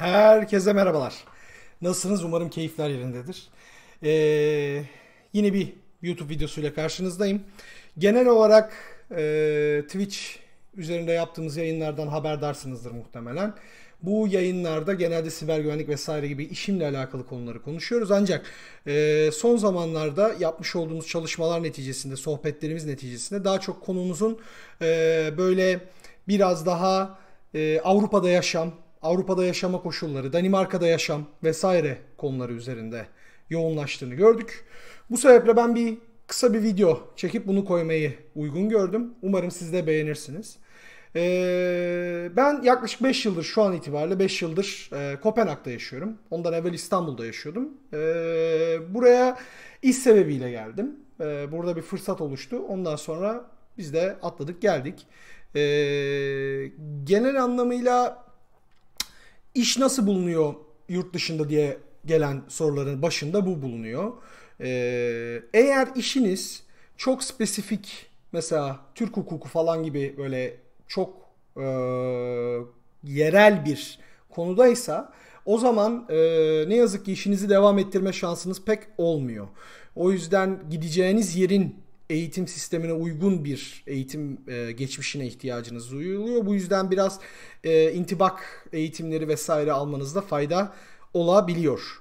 Herkese merhabalar. Nasılsınız? Umarım keyifler yerindedir. Ee, yine bir YouTube videosuyla karşınızdayım. Genel olarak e, Twitch üzerinde yaptığımız yayınlardan haberdarsınızdır muhtemelen. Bu yayınlarda genelde siber güvenlik vesaire gibi işimle alakalı konuları konuşuyoruz. Ancak e, son zamanlarda yapmış olduğumuz çalışmalar neticesinde, sohbetlerimiz neticesinde daha çok konumuzun e, böyle biraz daha e, Avrupa'da yaşam, Avrupa'da yaşama koşulları, Danimarka'da yaşam vesaire konuları üzerinde yoğunlaştığını gördük. Bu sebeple ben bir kısa bir video çekip bunu koymayı uygun gördüm. Umarım siz de beğenirsiniz. Ee, ben yaklaşık 5 yıldır şu an itibariyle 5 yıldır e, Kopenhag'da yaşıyorum. Ondan evvel İstanbul'da yaşıyordum. E, buraya iş sebebiyle geldim. E, burada bir fırsat oluştu. Ondan sonra biz de atladık geldik. E, genel anlamıyla iş nasıl bulunuyor yurt dışında diye gelen soruların başında bu bulunuyor. Ee, eğer işiniz çok spesifik mesela Türk hukuku falan gibi böyle çok e, yerel bir konudaysa o zaman e, ne yazık ki işinizi devam ettirme şansınız pek olmuyor. O yüzden gideceğiniz yerin eğitim sistemine uygun bir eğitim e, geçmişine ihtiyacınız duyuluyor. Bu yüzden biraz e, intibak eğitimleri vesaire almanızda fayda olabiliyor.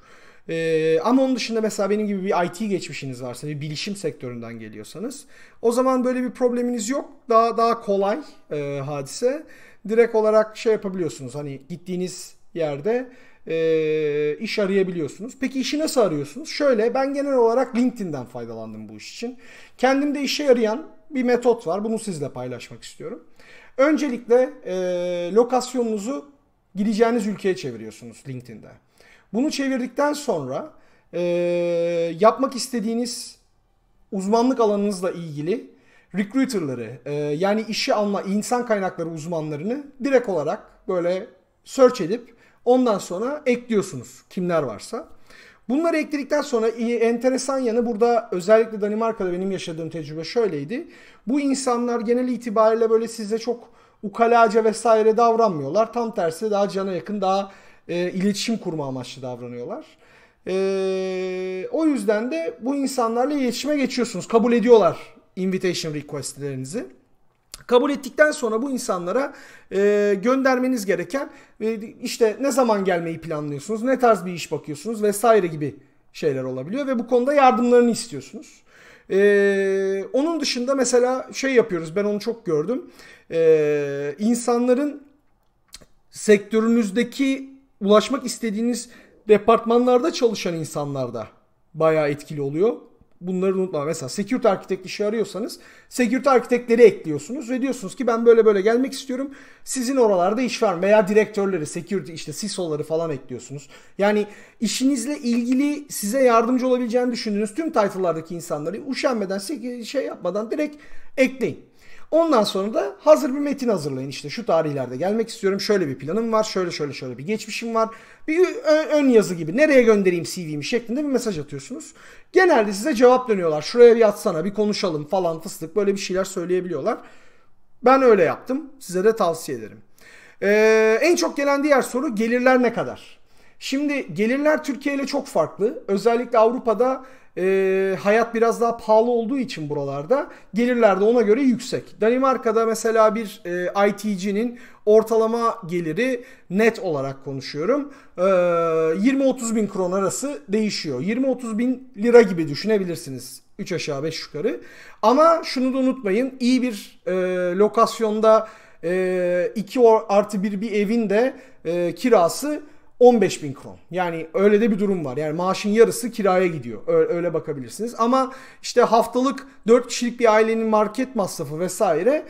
Ee, ama onun dışında mesela benim gibi bir IT geçmişiniz varsa, bir bilişim sektöründen geliyorsanız o zaman böyle bir probleminiz yok. Daha daha kolay e, hadise. Direkt olarak şey yapabiliyorsunuz. Hani gittiğiniz yerde e, iş arayabiliyorsunuz. Peki işi nasıl arıyorsunuz? Şöyle ben genel olarak LinkedIn'den faydalandım bu iş için. Kendimde işe yarayan bir metot var. Bunu sizle paylaşmak istiyorum. Öncelikle e, lokasyonunuzu gideceğiniz ülkeye çeviriyorsunuz LinkedIn'de. Bunu çevirdikten sonra e, yapmak istediğiniz uzmanlık alanınızla ilgili recruiterları e, yani işi alma insan kaynakları uzmanlarını direkt olarak böyle search edip Ondan sonra ekliyorsunuz kimler varsa. Bunları ekledikten sonra enteresan yanı burada özellikle Danimarka'da benim yaşadığım tecrübe şöyleydi. Bu insanlar genel itibariyle böyle size çok ukalaca vesaire davranmıyorlar. Tam tersi daha cana yakın daha e, iletişim kurma amaçlı davranıyorlar. E, o yüzden de bu insanlarla iletişime geçiyorsunuz. Kabul ediyorlar invitation requestlerinizi kabul ettikten sonra bu insanlara e, göndermeniz gereken e, işte ne zaman gelmeyi planlıyorsunuz, ne tarz bir iş bakıyorsunuz vesaire gibi şeyler olabiliyor ve bu konuda yardımlarını istiyorsunuz. Ee, onun dışında mesela şey yapıyoruz ben onu çok gördüm. Ee, insanların sektörünüzdeki ulaşmak istediğiniz departmanlarda çalışan insanlarda bayağı etkili oluyor. Bunları unutma. Mesela security architect işi arıyorsanız security architectleri ekliyorsunuz ve diyorsunuz ki ben böyle böyle gelmek istiyorum. Sizin oralarda iş var mı? Veya direktörleri, security işte CISO'ları falan ekliyorsunuz. Yani işinizle ilgili size yardımcı olabileceğini düşündüğünüz tüm title'lardaki insanları üşenmeden şey yapmadan direkt ekleyin. Ondan sonra da hazır bir metin hazırlayın. İşte şu tarihlerde gelmek istiyorum. Şöyle bir planım var. Şöyle şöyle şöyle bir geçmişim var. Bir ön yazı gibi. Nereye göndereyim CV'mi şeklinde bir mesaj atıyorsunuz. Genelde size cevap dönüyorlar. Şuraya bir atsana bir konuşalım falan fıstık. Böyle bir şeyler söyleyebiliyorlar. Ben öyle yaptım. Size de tavsiye ederim. Ee, en çok gelen diğer soru gelirler ne kadar? Şimdi gelirler Türkiye ile çok farklı. Özellikle Avrupa'da e, hayat biraz daha pahalı olduğu için buralarda gelirler de ona göre yüksek. Danimarka'da mesela bir e, ITC'nin ortalama geliri net olarak konuşuyorum. E, ee, 20-30 bin kron arası değişiyor. 20-30 bin lira gibi düşünebilirsiniz 3 aşağı 5 yukarı. Ama şunu da unutmayın iyi bir e, lokasyonda 2 e, artı 1 bir evin de e, kirası 15 bin kron. Yani öyle de bir durum var. Yani maaşın yarısı kiraya gidiyor. Öyle, bakabilirsiniz. Ama işte haftalık 4 kişilik bir ailenin market masrafı vesaire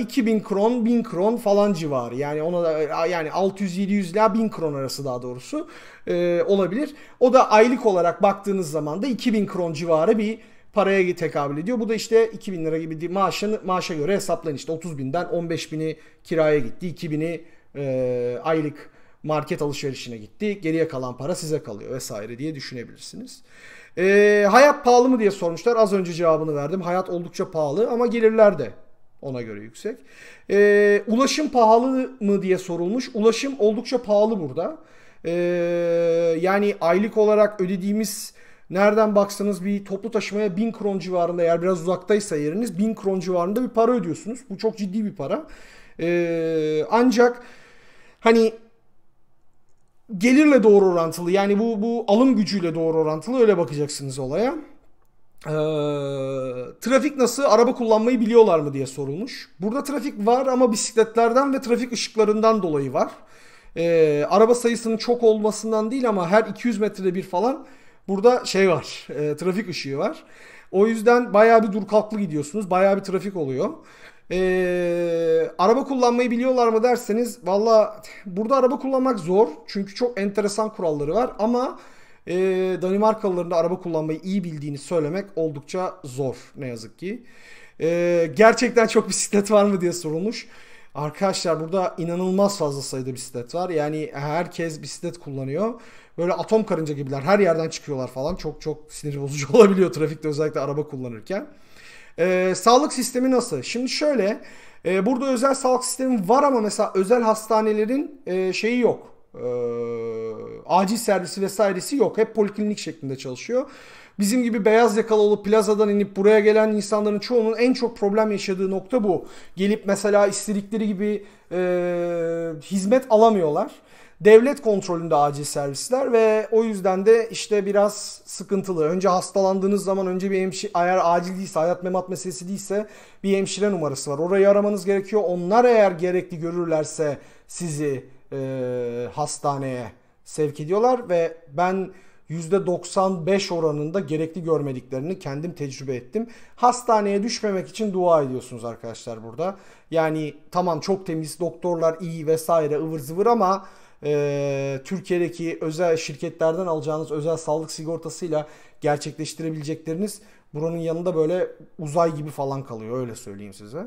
2000 e, kron, 1000 kron falan civarı. Yani ona da e, yani 600-700 ila 1000 kron arası daha doğrusu e, olabilir. O da aylık olarak baktığınız zaman da 2000 kron civarı bir paraya tekabül ediyor. Bu da işte 2000 lira gibi maaşını maaşa göre hesaplanın işte 30 binden 15 bini kiraya gitti, 2000'i e, aylık market alışverişine gitti. Geriye kalan para size kalıyor vesaire diye düşünebilirsiniz. Ee, hayat pahalı mı diye sormuşlar. Az önce cevabını verdim. Hayat oldukça pahalı ama gelirler de ona göre yüksek. Ee, ulaşım pahalı mı diye sorulmuş. Ulaşım oldukça pahalı burada. Ee, yani aylık olarak ödediğimiz nereden baksanız bir toplu taşımaya 1000 kron civarında eğer biraz uzaktaysa yeriniz 1000 kron civarında bir para ödüyorsunuz. Bu çok ciddi bir para. Ee, ancak hani gelirle doğru orantılı. Yani bu bu alım gücüyle doğru orantılı öyle bakacaksınız olaya. Ee, trafik nasıl? Araba kullanmayı biliyorlar mı diye sorulmuş. Burada trafik var ama bisikletlerden ve trafik ışıklarından dolayı var. Ee, araba sayısının çok olmasından değil ama her 200 metrede bir falan burada şey var. E, trafik ışığı var. O yüzden bayağı bir dur kalklı gidiyorsunuz. Bayağı bir trafik oluyor. Ee, araba kullanmayı biliyorlar mı derseniz valla burada araba kullanmak zor. Çünkü çok enteresan kuralları var ama e, Danimarkalıların da araba kullanmayı iyi bildiğini söylemek oldukça zor ne yazık ki. Ee, gerçekten çok bisiklet var mı diye sorulmuş. Arkadaşlar burada inanılmaz fazla sayıda bisiklet var. Yani herkes bisiklet kullanıyor. Böyle atom karınca gibiler her yerden çıkıyorlar falan. Çok çok sinir bozucu olabiliyor trafikte özellikle araba kullanırken. E, sağlık sistemi nasıl? Şimdi şöyle e, burada özel sağlık sistemi var ama mesela özel hastanelerin e, şeyi yok. E, acil servisi vesairesi yok. Hep poliklinik şeklinde çalışıyor. Bizim gibi beyaz yakalı olup plazadan inip buraya gelen insanların çoğunun en çok problem yaşadığı nokta bu. Gelip mesela istedikleri gibi e, hizmet alamıyorlar devlet kontrolünde acil servisler ve o yüzden de işte biraz sıkıntılı. Önce hastalandığınız zaman önce bir hemşire eğer acil değilse hayat memat meselesi değilse bir hemşire numarası var. Orayı aramanız gerekiyor. Onlar eğer gerekli görürlerse sizi e, hastaneye sevk ediyorlar ve ben %95 oranında gerekli görmediklerini kendim tecrübe ettim. Hastaneye düşmemek için dua ediyorsunuz arkadaşlar burada. Yani tamam çok temiz, doktorlar iyi vesaire ıvır zıvır ama e, Türkiye'deki özel şirketlerden alacağınız özel sağlık sigortasıyla gerçekleştirebilecekleriniz buranın yanında böyle uzay gibi falan kalıyor öyle söyleyeyim size.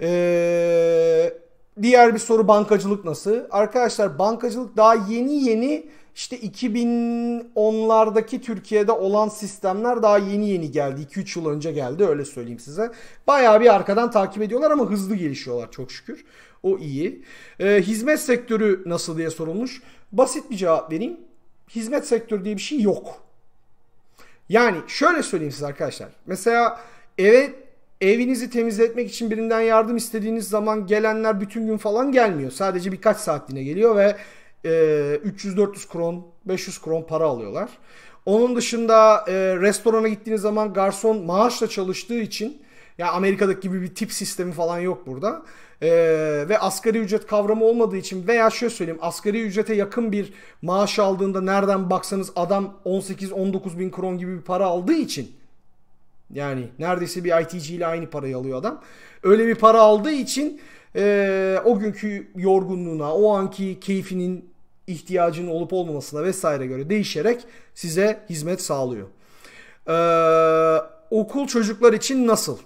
Eee Diğer bir soru bankacılık nasıl? Arkadaşlar bankacılık daha yeni yeni işte 2010'lardaki Türkiye'de olan sistemler daha yeni yeni geldi. 2-3 yıl önce geldi öyle söyleyeyim size. Bayağı bir arkadan takip ediyorlar ama hızlı gelişiyorlar çok şükür. O iyi. E, hizmet sektörü nasıl diye sorulmuş. Basit bir cevap vereyim. Hizmet sektörü diye bir şey yok. Yani şöyle söyleyeyim size arkadaşlar. Mesela eve evinizi temizletmek için birinden yardım istediğiniz zaman gelenler bütün gün falan gelmiyor. Sadece birkaç saatliğine geliyor ve e, 300-400 kron, 500 kron para alıyorlar. Onun dışında e, restorana gittiğiniz zaman garson maaşla çalıştığı için ya Amerika'daki gibi bir tip sistemi falan yok burada e, ve asgari ücret kavramı olmadığı için veya şöyle söyleyeyim asgari ücrete yakın bir maaş aldığında nereden baksanız adam 18-19 bin kron gibi bir para aldığı için yani neredeyse bir ITC ile aynı parayı alıyor adam. Öyle bir para aldığı için e, o günkü yorgunluğuna, o anki keyfinin ihtiyacının olup olmamasına vesaire göre değişerek size hizmet sağlıyor. Ee, okul çocuklar için nasıl?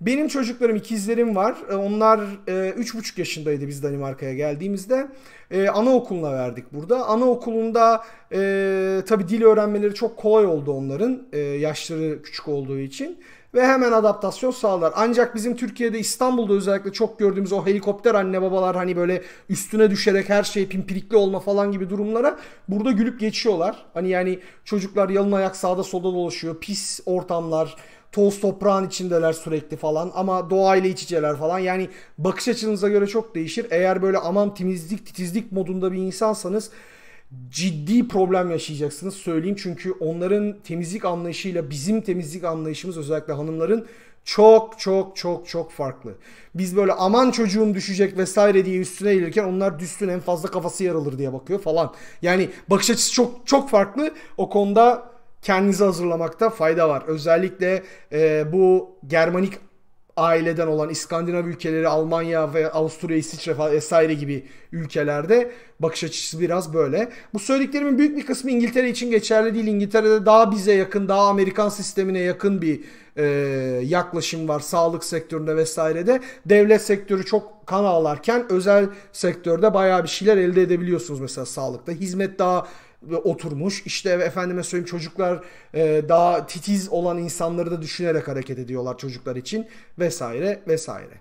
Benim çocuklarım, ikizlerim var. E, onlar e, üç buçuk yaşındaydı biz Danimarka'ya geldiğimizde. E, anaokuluna verdik burada. Anaokulunda tabii dil öğrenmeleri çok kolay oldu onların. Yaşları küçük olduğu için ve hemen adaptasyon sağlar. Ancak bizim Türkiye'de İstanbul'da özellikle çok gördüğümüz o helikopter anne babalar hani böyle üstüne düşerek her şey pimpirikli olma falan gibi durumlara burada gülüp geçiyorlar. Hani yani çocuklar yalın ayak sağda solda dolaşıyor. Pis ortamlar, toz toprağın içindeler sürekli falan ama doğayla iç içeler falan. Yani bakış açınıza göre çok değişir. Eğer böyle aman temizlik titizlik modunda bir insansanız ciddi problem yaşayacaksınız söyleyeyim. Çünkü onların temizlik anlayışıyla bizim temizlik anlayışımız özellikle hanımların çok çok çok çok farklı. Biz böyle aman çocuğum düşecek vesaire diye üstüne gelirken onlar düşsün en fazla kafası yarılır diye bakıyor falan. Yani bakış açısı çok çok farklı. O konuda kendinizi hazırlamakta fayda var. Özellikle e, bu Germanik aileden olan İskandinav ülkeleri, Almanya ve Avusturya, İsviçre vesaire gibi ülkelerde bakış açısı biraz böyle. Bu söylediklerimin büyük bir kısmı İngiltere için geçerli değil. İngiltere'de daha bize yakın, daha Amerikan sistemine yakın bir e, yaklaşım var sağlık sektöründe vesairede. Devlet sektörü çok kan ağlarken özel sektörde bayağı bir şeyler elde edebiliyorsunuz mesela sağlıkta. Hizmet daha oturmuş. İşte efendime söyleyeyim çocuklar e, daha titiz olan insanları da düşünerek hareket ediyorlar çocuklar için vesaire vesaire.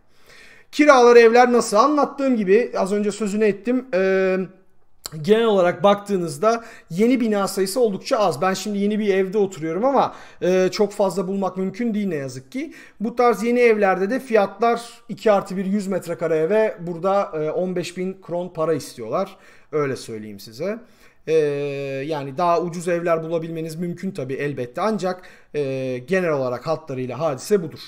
Kiralar evler nasıl? Anlattığım gibi az önce sözünü ettim. E, genel olarak baktığınızda yeni bina sayısı oldukça az. Ben şimdi yeni bir evde oturuyorum ama e, çok fazla bulmak mümkün değil ne yazık ki. Bu tarz yeni evlerde de fiyatlar 2 artı 1 100 metrekare ve burada e, 15 bin kron para istiyorlar. Öyle söyleyeyim size. Ee, yani daha ucuz evler bulabilmeniz mümkün tabi elbette ancak e, genel olarak hatlarıyla hadise budur.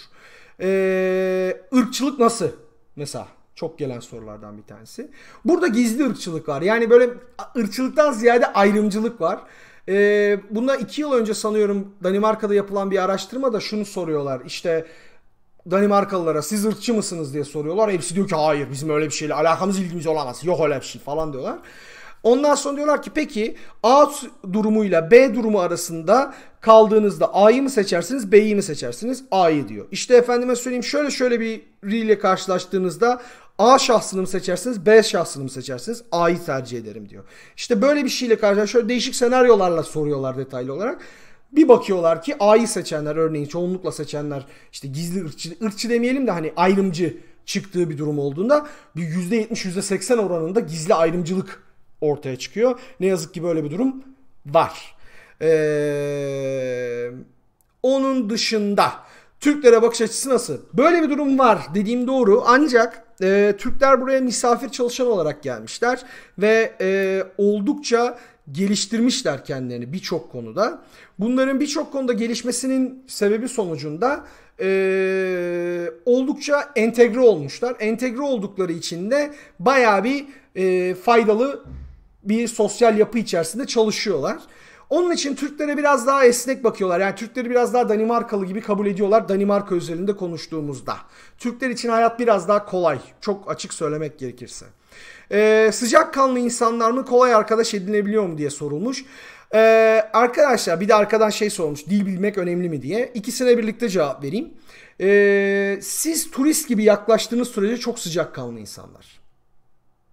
Ee, ırkçılık nasıl? Mesela çok gelen sorulardan bir tanesi. Burada gizli ırkçılık var. Yani böyle ırkçılıktan ziyade ayrımcılık var. Ee, bundan iki yıl önce sanıyorum Danimarka'da yapılan bir araştırmada şunu soruyorlar. İşte Danimarkalılara siz ırkçı mısınız diye soruyorlar. Hepsi diyor ki hayır bizim öyle bir şeyle alakamız ilgimiz olamaz. Yok öyle bir şey falan diyorlar. Ondan sonra diyorlar ki peki A durumuyla B durumu arasında kaldığınızda A'yı mı seçersiniz B'yi mi seçersiniz? A'yı diyor. İşte efendime söyleyeyim şöyle şöyle bir ile karşılaştığınızda A şahsını mı seçersiniz B şahsını mı seçersiniz? A'yı tercih ederim diyor. İşte böyle bir şeyle karşılaşıyor. Şöyle değişik senaryolarla soruyorlar detaylı olarak. Bir bakıyorlar ki A'yı seçenler örneğin çoğunlukla seçenler işte gizli ırkçı, ırkçı demeyelim de hani ayrımcı çıktığı bir durum olduğunda bir %70 %80 oranında gizli ayrımcılık ortaya çıkıyor. Ne yazık ki böyle bir durum var. Ee, onun dışında Türklere bakış açısı nasıl? Böyle bir durum var dediğim doğru ancak e, Türkler buraya misafir çalışan olarak gelmişler ve e, oldukça geliştirmişler kendilerini birçok konuda. Bunların birçok konuda gelişmesinin sebebi sonucunda e, oldukça entegre olmuşlar. Entegre oldukları için de baya bir e, faydalı bir sosyal yapı içerisinde çalışıyorlar. Onun için Türklere biraz daha esnek bakıyorlar. Yani Türkleri biraz daha Danimarkalı gibi kabul ediyorlar Danimarka özelinde konuştuğumuzda. Türkler için hayat biraz daha kolay. Çok açık söylemek gerekirse. Ee, kanlı insanlar mı kolay arkadaş edinebiliyor mu diye sorulmuş. Ee, arkadaşlar bir de arkadan şey sormuş dil bilmek önemli mi diye. İkisine birlikte cevap vereyim. Ee, siz turist gibi yaklaştığınız sürece çok sıcak kanlı insanlar.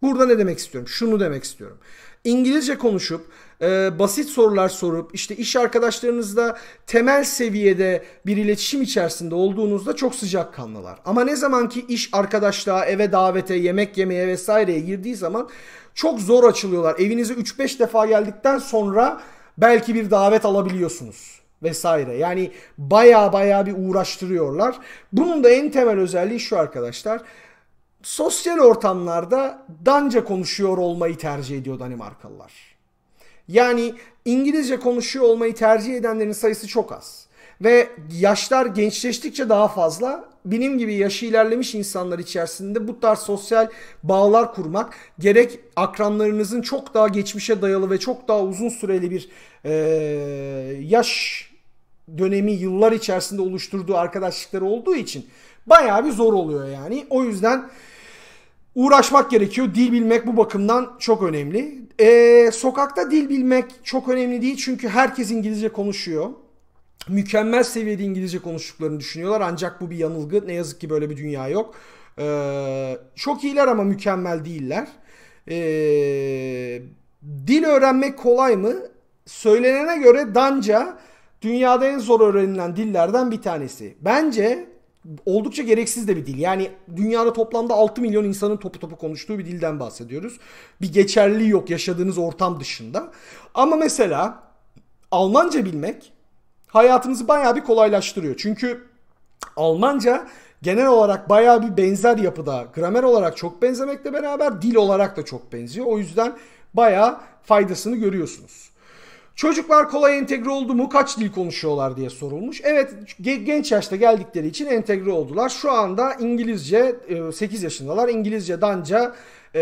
Burada ne demek istiyorum? Şunu demek istiyorum. İngilizce konuşup e, basit sorular sorup işte iş arkadaşlarınızla temel seviyede bir iletişim içerisinde olduğunuzda çok sıcak kanlılar. Ama ne zaman ki iş arkadaşlığa, eve davete, yemek yemeye vesaireye girdiği zaman çok zor açılıyorlar. Evinize 3-5 defa geldikten sonra belki bir davet alabiliyorsunuz vesaire. Yani baya baya bir uğraştırıyorlar. Bunun da en temel özelliği şu arkadaşlar sosyal ortamlarda Danca konuşuyor olmayı tercih ediyor Danimarkalılar. Yani İngilizce konuşuyor olmayı tercih edenlerin sayısı çok az. Ve yaşlar gençleştikçe daha fazla benim gibi yaşı ilerlemiş insanlar içerisinde bu tarz sosyal bağlar kurmak gerek akranlarınızın çok daha geçmişe dayalı ve çok daha uzun süreli bir e, yaş dönemi yıllar içerisinde oluşturduğu arkadaşlıkları olduğu için bayağı bir zor oluyor yani. O yüzden uğraşmak gerekiyor. Dil bilmek bu bakımdan çok önemli. Ee, sokakta dil bilmek çok önemli değil çünkü herkes İngilizce konuşuyor. Mükemmel seviyede İngilizce konuştuklarını düşünüyorlar ancak bu bir yanılgı. Ne yazık ki böyle bir dünya yok. Ee, çok iyiler ama mükemmel değiller. Ee, dil öğrenmek kolay mı? Söylenene göre Danca dünyada en zor öğrenilen dillerden bir tanesi. Bence oldukça gereksiz de bir dil. Yani dünyada toplamda 6 milyon insanın topu topu konuştuğu bir dilden bahsediyoruz. Bir geçerliliği yok yaşadığınız ortam dışında. Ama mesela Almanca bilmek hayatınızı bayağı bir kolaylaştırıyor. Çünkü Almanca genel olarak bayağı bir benzer yapıda gramer olarak çok benzemekle beraber dil olarak da çok benziyor. O yüzden bayağı faydasını görüyorsunuz. Çocuklar kolay entegre oldu mu? Kaç dil konuşuyorlar diye sorulmuş. Evet genç yaşta geldikleri için entegre oldular. Şu anda İngilizce 8 e, yaşındalar. İngilizce, Danca, e,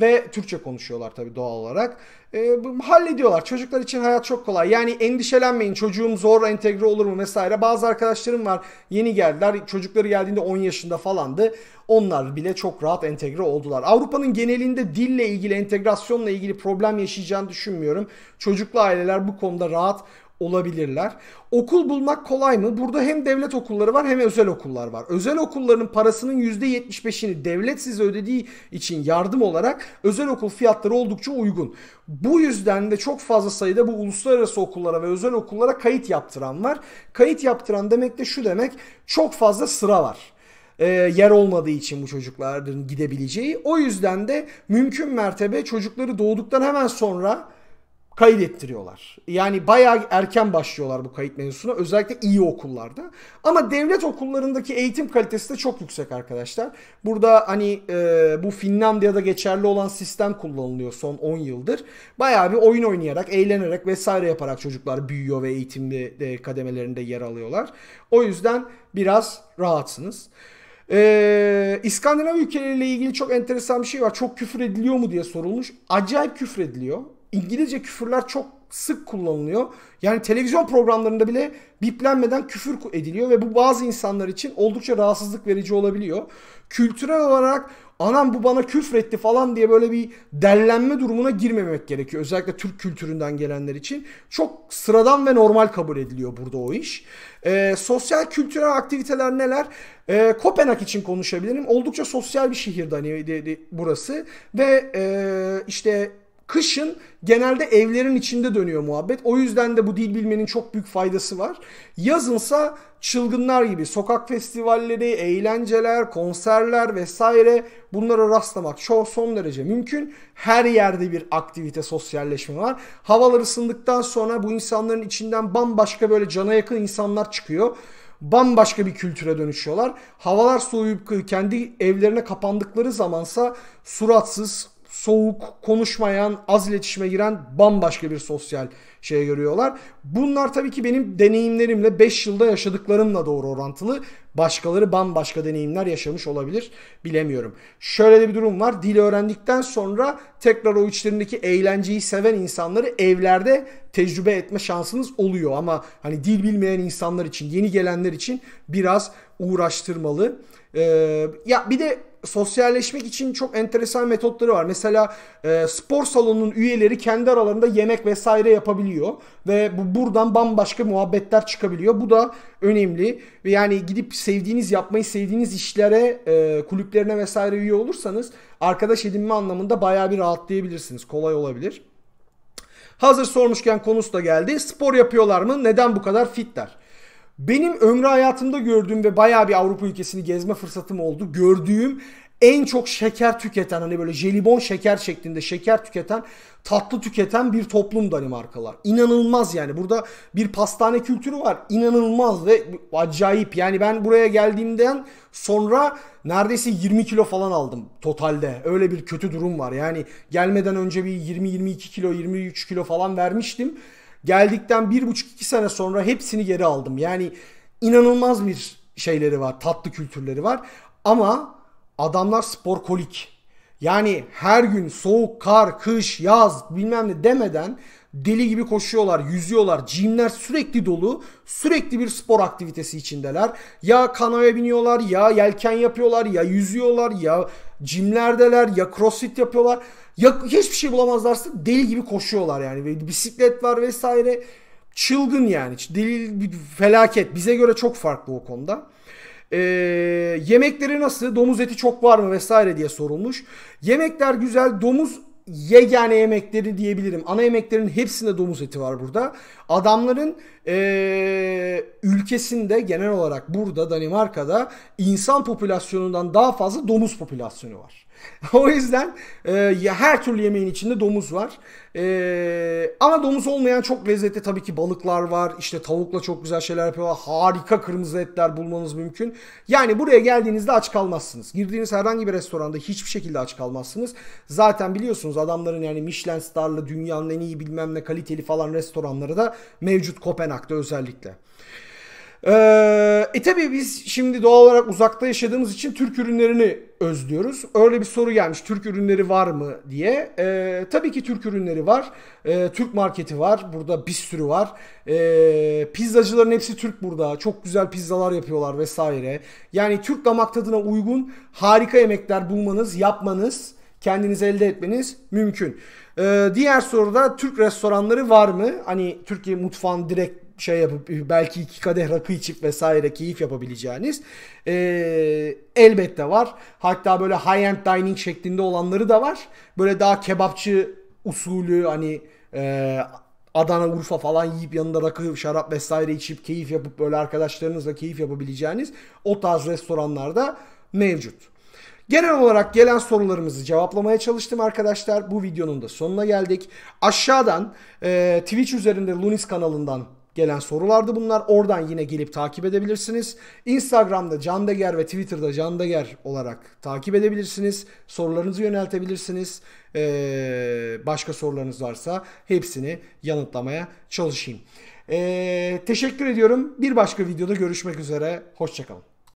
ve Türkçe konuşuyorlar tabii doğal olarak. E, hallediyorlar. Çocuklar için hayat çok kolay. Yani endişelenmeyin çocuğum zor entegre olur mu vesaire. Bazı arkadaşlarım var yeni geldiler. Çocukları geldiğinde 10 yaşında falandı. Onlar bile çok rahat entegre oldular. Avrupa'nın genelinde dille ilgili, entegrasyonla ilgili problem yaşayacağını düşünmüyorum. Çocuklu aileler bu konuda rahat olabilirler. Okul bulmak kolay mı? Burada hem devlet okulları var hem özel okullar var. Özel okulların parasının %75'ini devlet size ödediği için yardım olarak özel okul fiyatları oldukça uygun. Bu yüzden de çok fazla sayıda bu uluslararası okullara ve özel okullara kayıt yaptıran var. Kayıt yaptıran demek de şu demek çok fazla sıra var e, yer olmadığı için bu çocukların gidebileceği. O yüzden de mümkün mertebe çocukları doğduktan hemen sonra kaydettiriyorlar. Yani bayağı erken başlıyorlar bu kayıt mevzusuna. Özellikle iyi okullarda. Ama devlet okullarındaki eğitim kalitesi de çok yüksek arkadaşlar. Burada hani e, bu Finlandiya'da geçerli olan sistem kullanılıyor son 10 yıldır. Bayağı bir oyun oynayarak, eğlenerek vesaire yaparak çocuklar büyüyor ve eğitimli e, kademelerinde yer alıyorlar. O yüzden biraz rahatsınız. Ee, İskandinav ülkeleriyle ilgili çok enteresan bir şey var. Çok küfür ediliyor mu diye sorulmuş. Acayip küfür ediliyor. İngilizce küfürler çok sık kullanılıyor. Yani televizyon programlarında bile biplenmeden küfür ediliyor ve bu bazı insanlar için oldukça rahatsızlık verici olabiliyor. Kültürel olarak anam bu bana küfretti falan diye böyle bir derlenme durumuna girmemek gerekiyor. Özellikle Türk kültüründen gelenler için. Çok sıradan ve normal kabul ediliyor burada o iş. E, sosyal kültürel aktiviteler neler? E, Kopenhag için konuşabilirim. Oldukça sosyal bir şehir hani, de, de, burası. Ve e, işte Kışın genelde evlerin içinde dönüyor muhabbet. O yüzden de bu dil bilmenin çok büyük faydası var. Yazınsa çılgınlar gibi sokak festivalleri, eğlenceler, konserler vesaire bunlara rastlamak çok son derece mümkün. Her yerde bir aktivite, sosyalleşme var. Havalar ısındıktan sonra bu insanların içinden bambaşka böyle cana yakın insanlar çıkıyor bambaşka bir kültüre dönüşüyorlar. Havalar soğuyup kendi evlerine kapandıkları zamansa suratsız, soğuk, konuşmayan, az iletişime giren bambaşka bir sosyal şey görüyorlar. Bunlar tabii ki benim deneyimlerimle 5 yılda yaşadıklarımla doğru orantılı. Başkaları bambaşka deneyimler yaşamış olabilir. Bilemiyorum. Şöyle de bir durum var. Dil öğrendikten sonra tekrar o içlerindeki eğlenceyi seven insanları evlerde tecrübe etme şansınız oluyor. Ama hani dil bilmeyen insanlar için, yeni gelenler için biraz uğraştırmalı. E, ya bir de sosyalleşmek için çok enteresan metotları var. Mesela e, spor salonunun üyeleri kendi aralarında yemek vesaire yapabiliyor ve bu buradan bambaşka muhabbetler çıkabiliyor. Bu da önemli. Ve Yani gidip sevdiğiniz yapmayı sevdiğiniz işlere, e, kulüplerine vesaire üye olursanız arkadaş edinme anlamında bayağı bir rahatlayabilirsiniz. Kolay olabilir. Hazır sormuşken konusu da geldi. Spor yapıyorlar mı? Neden bu kadar fitler? Benim ömrü hayatımda gördüğüm ve bayağı bir Avrupa ülkesini gezme fırsatım oldu. Gördüğüm en çok şeker tüketen hani böyle jelibon şeker şeklinde şeker tüketen tatlı tüketen bir toplum Danimarkalar. İnanılmaz yani burada bir pastane kültürü var. İnanılmaz ve acayip yani ben buraya geldiğimden sonra neredeyse 20 kilo falan aldım totalde. Öyle bir kötü durum var yani gelmeden önce bir 20-22 kilo 23 kilo falan vermiştim. Geldikten bir buçuk iki sene sonra hepsini geri aldım. Yani inanılmaz bir şeyleri var. Tatlı kültürleri var. Ama adamlar spor kolik. Yani her gün soğuk, kar, kış, yaz bilmem ne demeden deli gibi koşuyorlar, yüzüyorlar. Cimler sürekli dolu. Sürekli bir spor aktivitesi içindeler. Ya kanoya biniyorlar, ya yelken yapıyorlar, ya yüzüyorlar, ya cimlerdeler, ya crossfit yapıyorlar hiçbir şey bulamazlarsa deli gibi koşuyorlar yani. Bisiklet var vesaire. Çılgın yani. Deli bir felaket. Bize göre çok farklı o konuda. Ee, yemekleri nasıl? Domuz eti çok var mı vesaire diye sorulmuş. Yemekler güzel. Domuz yegane yemekleri diyebilirim. Ana yemeklerin hepsinde domuz eti var burada. Adamların e, ülkesinde genel olarak burada Danimarka'da insan popülasyonundan daha fazla domuz popülasyonu var. o yüzden e, her türlü yemeğin içinde domuz var. E, ama domuz olmayan çok lezzetli tabii ki balıklar var. İşte tavukla çok güzel şeyler yapıyorlar. Harika kırmızı etler bulmanız mümkün. Yani buraya geldiğinizde aç kalmazsınız. Girdiğiniz herhangi bir restoranda hiçbir şekilde aç kalmazsınız. Zaten biliyorsunuz adamların yani Michelin starlı dünyanın en iyi bilmem ne kaliteli falan restoranları da mevcut Kopenhag'da özellikle. Ee, e tabii biz şimdi doğal olarak uzakta yaşadığımız için Türk ürünlerini özlüyoruz. Öyle bir soru gelmiş Türk ürünleri var mı diye. Ee, tabii ki Türk ürünleri var. Ee, Türk marketi var. Burada bir sürü var. Ee, pizzacıların hepsi Türk burada. Çok güzel pizzalar yapıyorlar vesaire. Yani Türk damak tadına uygun harika yemekler bulmanız, yapmanız kendiniz elde etmeniz mümkün. Ee, diğer soruda Türk restoranları var mı? Hani Türkiye mutfağını direkt şey yapıp belki iki kadeh rakı içip vesaire keyif yapabileceğiniz e, elbette var. Hatta böyle high end dining şeklinde olanları da var. Böyle daha kebapçı usulü hani e, Adana, Urfa falan yiyip yanında rakı, şarap vesaire içip keyif yapıp böyle arkadaşlarınızla keyif yapabileceğiniz o tarz restoranlarda mevcut. Genel olarak gelen sorularımızı cevaplamaya çalıştım arkadaşlar. Bu videonun da sonuna geldik. Aşağıdan e, Twitch üzerinde Lunis kanalından gelen sorulardı bunlar. Oradan yine gelip takip edebilirsiniz. Instagram'da Can Deger ve Twitter'da Can Deger olarak takip edebilirsiniz. Sorularınızı yöneltebilirsiniz. Ee, başka sorularınız varsa hepsini yanıtlamaya çalışayım. Ee, teşekkür ediyorum. Bir başka videoda görüşmek üzere. Hoşçakalın.